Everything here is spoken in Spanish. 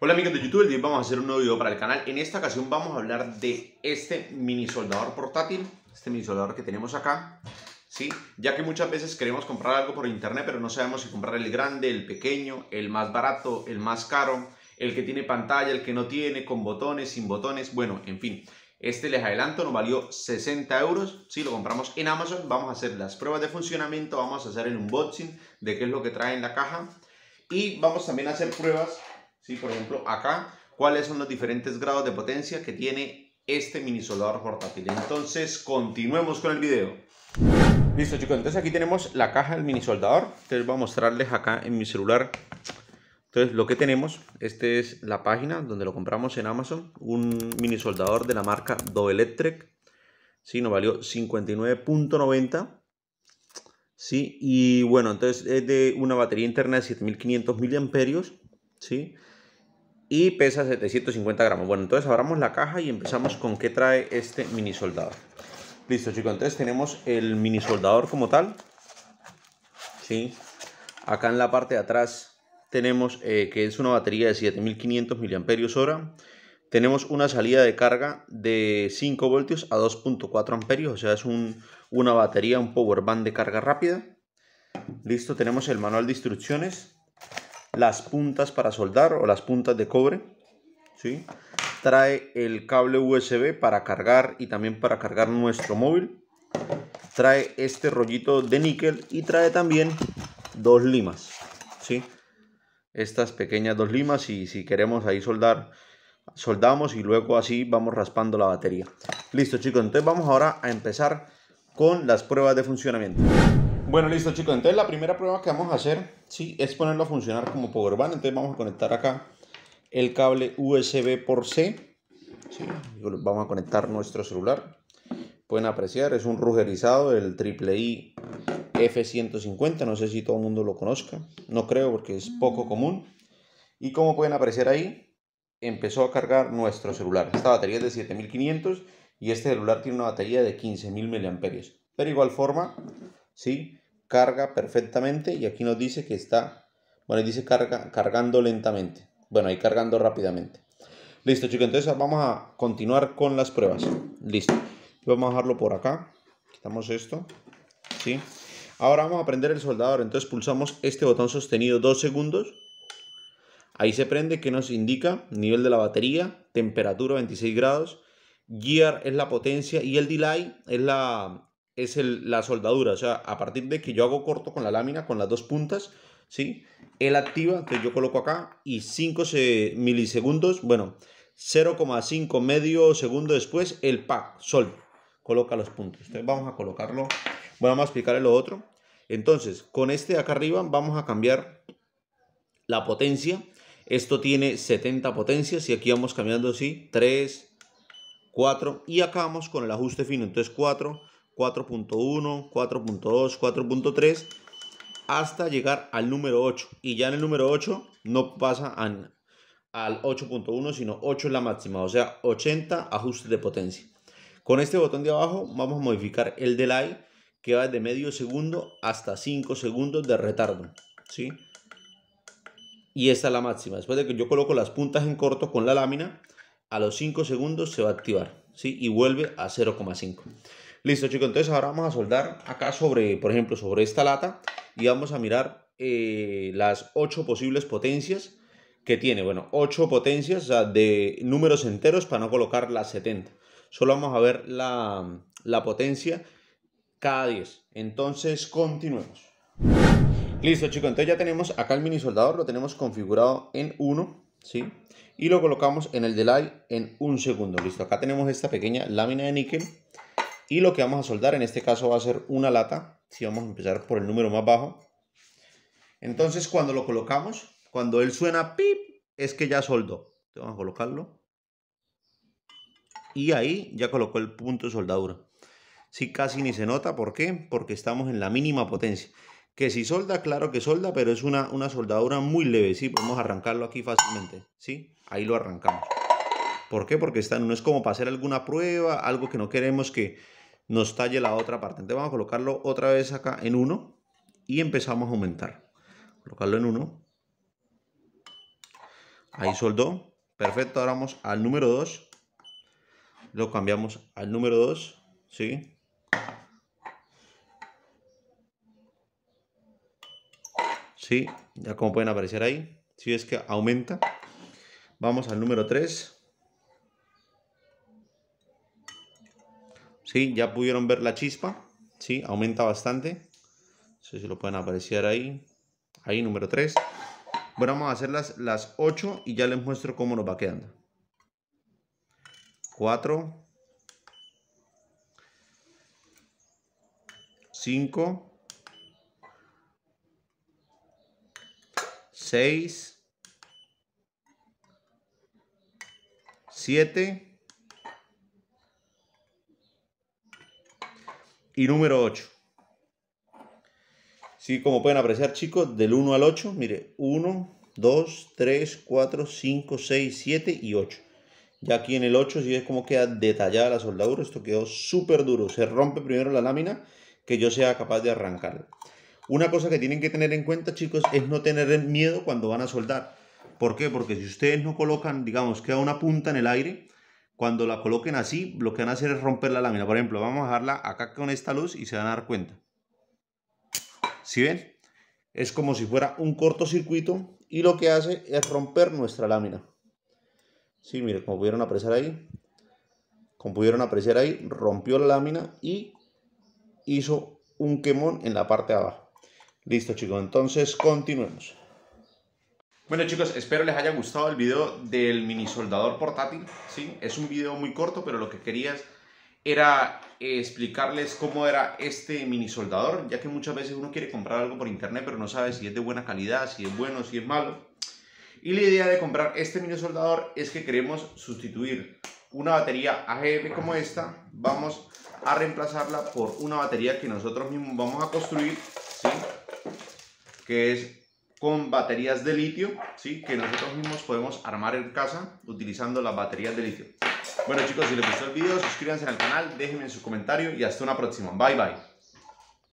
Hola amigos de YouTube, día hoy vamos a hacer un nuevo video para el canal. En esta ocasión vamos a hablar de este mini soldador portátil, este mini soldador que tenemos acá, ¿sí? Ya que muchas veces queremos comprar algo por internet, pero no sabemos si comprar el grande, el pequeño, el más barato, el más caro, el que tiene pantalla, el que no tiene, con botones, sin botones, bueno, en fin. Este les adelanto, nos valió 60 euros. Si lo compramos en Amazon, vamos a hacer las pruebas de funcionamiento, vamos a hacer el unboxing de qué es lo que trae en la caja. Y vamos también a hacer pruebas por ejemplo, acá, ¿cuáles son los diferentes grados de potencia que tiene este mini soldador portátil? Entonces, continuemos con el video. Listo chicos, entonces aquí tenemos la caja del mini soldador. Entonces voy a mostrarles acá en mi celular. Entonces lo que tenemos, esta es la página donde lo compramos en Amazon. Un mini soldador de la marca Do Electric. Sí, nos valió 59.90. Sí, y bueno, entonces es de una batería interna de 7500 miliamperios. Sí, y pesa 750 gramos. Bueno, entonces abramos la caja y empezamos con qué trae este mini soldador. Listo, chicos, entonces tenemos el mini soldador como tal. ¿Sí? Acá en la parte de atrás tenemos eh, que es una batería de 7500 mAh. Tenemos una salida de carga de 5 voltios a 2.4 amperios, o sea, es una batería, un power band de carga rápida. Listo, tenemos el manual de instrucciones las puntas para soldar o las puntas de cobre. ¿sí? Trae el cable USB para cargar y también para cargar nuestro móvil. Trae este rollito de níquel y trae también dos limas. ¿sí? Estas pequeñas dos limas y si queremos ahí soldar, soldamos y luego así vamos raspando la batería. Listo chicos, entonces vamos ahora a empezar con las pruebas de funcionamiento. Bueno, listo chicos. Entonces la primera prueba que vamos a hacer, es ponerlo a funcionar como power band. Entonces vamos a conectar acá el cable USB por C. vamos a conectar nuestro celular. Pueden apreciar, es un rugerizado el triple I F150. No sé si todo el mundo lo conozca. No creo porque es poco común. Y como pueden apreciar ahí, empezó a cargar nuestro celular. Esta batería es de 7500 y este celular tiene una batería de 15000 mAh. Pero igual forma, ¿sí? Carga perfectamente y aquí nos dice que está, bueno, dice carga, cargando lentamente. Bueno, ahí cargando rápidamente. Listo, chicos, entonces vamos a continuar con las pruebas. Listo. Vamos a dejarlo por acá. Quitamos esto. ¿Sí? Ahora vamos a prender el soldador. Entonces pulsamos este botón sostenido dos segundos. Ahí se prende que nos indica nivel de la batería, temperatura 26 grados, gear es la potencia y el delay es la, es la soldadura. O sea, a partir de que yo hago corto con la lámina, con las dos puntas, ¿sí? Él activa, entonces yo coloco acá y 5 milisegundos, bueno, 0,5 medio segundo después, el pack, sol, coloca los puntos. Entonces vamos a colocarlo, vamos a explicarle lo otro. Entonces, con este de acá arriba vamos a cambiar la potencia. Esto tiene 70 potencias y aquí vamos cambiando así, 3, 4 y acabamos con el ajuste fino. Entonces 4, 4.1, 4.2, 4.3, hasta llegar al número 8. Y ya en el número 8 no pasa al 8.1, sino 8 es la máxima, o sea, 80 ajustes de potencia. Con este botón de abajo vamos a modificar el delay que va de medio segundo hasta 5 segundos de retardo. ¿sí? Y esta es la máxima. Después de que yo coloco las puntas en corto con la lámina, a los 5 segundos se va a activar ¿sí? y vuelve a 0,5. Listo, chicos. Entonces ahora vamos a soldar acá sobre, por ejemplo, sobre esta lata y vamos a mirar eh, las 8 posibles potencias que tiene. Bueno, 8 potencias de números enteros para no colocar las 70. Solo vamos a ver la, la potencia cada 10. Entonces, continuemos. Listo, chicos. Entonces ya tenemos acá el mini soldador. Lo tenemos configurado en 1, ¿sí? Y lo colocamos en el delay en un segundo. Listo. Acá tenemos esta pequeña lámina de níquel y lo que vamos a soldar en este caso va a ser una lata, si vamos a empezar por el número más bajo. Entonces cuando lo colocamos, cuando él suena pip, es que ya soldó. Vamos a colocarlo. Y ahí ya colocó el punto de soldadura. Si casi ni se nota. ¿Por qué? Porque estamos en la mínima potencia. Que si solda, claro que solda, pero es una, una soldadura muy leve. Sí, podemos arrancarlo aquí fácilmente. Sí, ahí lo arrancamos. ¿Por qué? Porque está, no es como para hacer alguna prueba, algo que no queremos que, nos talle la otra parte. Entonces vamos a colocarlo otra vez acá en 1 y empezamos a aumentar. Colocarlo en 1. Ahí soldó. Perfecto, ahora vamos al número 2. Lo cambiamos al número 2. ¿Sí? Sí, ya como pueden aparecer ahí. Si es que aumenta. Vamos al número 3. ¿sí? Ya pudieron ver la chispa, ¿sí? Aumenta bastante. No sé si lo pueden apreciar ahí. Ahí, número 3. Bueno, vamos a hacer las, las 8 y ya les muestro cómo nos va quedando. 4. 5. 6. 7. Y número 8. Sí, como pueden apreciar, chicos, del 1 al 8, mire, 1, 2, 3, 4, 5, 6, 7 y 8. Ya aquí en el 8, si ves cómo queda detallada la soldadura, esto quedó súper duro. Se rompe primero la lámina que yo sea capaz de arrancarla. Una cosa que tienen que tener en cuenta, chicos, es no tener miedo cuando van a soldar. ¿Por qué? Porque si ustedes no colocan, digamos, queda una punta en el aire, cuando la coloquen así, lo que van a hacer es romper la lámina. Por ejemplo, vamos a dejarla acá con esta luz y se van a dar cuenta. ¿Sí ven? Es como si fuera un cortocircuito y lo que hace es romper nuestra lámina. Sí, miren, como pudieron apreciar ahí, como pudieron apreciar ahí, rompió la lámina y hizo un quemón en la parte de abajo. Listo chicos, entonces continuemos. Bueno chicos, espero les haya gustado el video del mini soldador portátil, ¿sí? Es un video muy corto, pero lo que querías era eh, explicarles cómo era este mini soldador, ya que muchas veces uno quiere comprar algo por internet, pero no sabe si es de buena calidad, si es bueno, si es malo. Y la idea de comprar este mini soldador es que queremos sustituir una batería AGM como esta, vamos a reemplazarla por una batería que nosotros mismos vamos a construir, Que es con baterías de litio, ¿sí? que nosotros mismos podemos armar en casa utilizando las baterías de litio. Bueno chicos, si les gustó el video, suscríbanse al canal, déjenme en sus comentarios y hasta una próxima. Bye bye.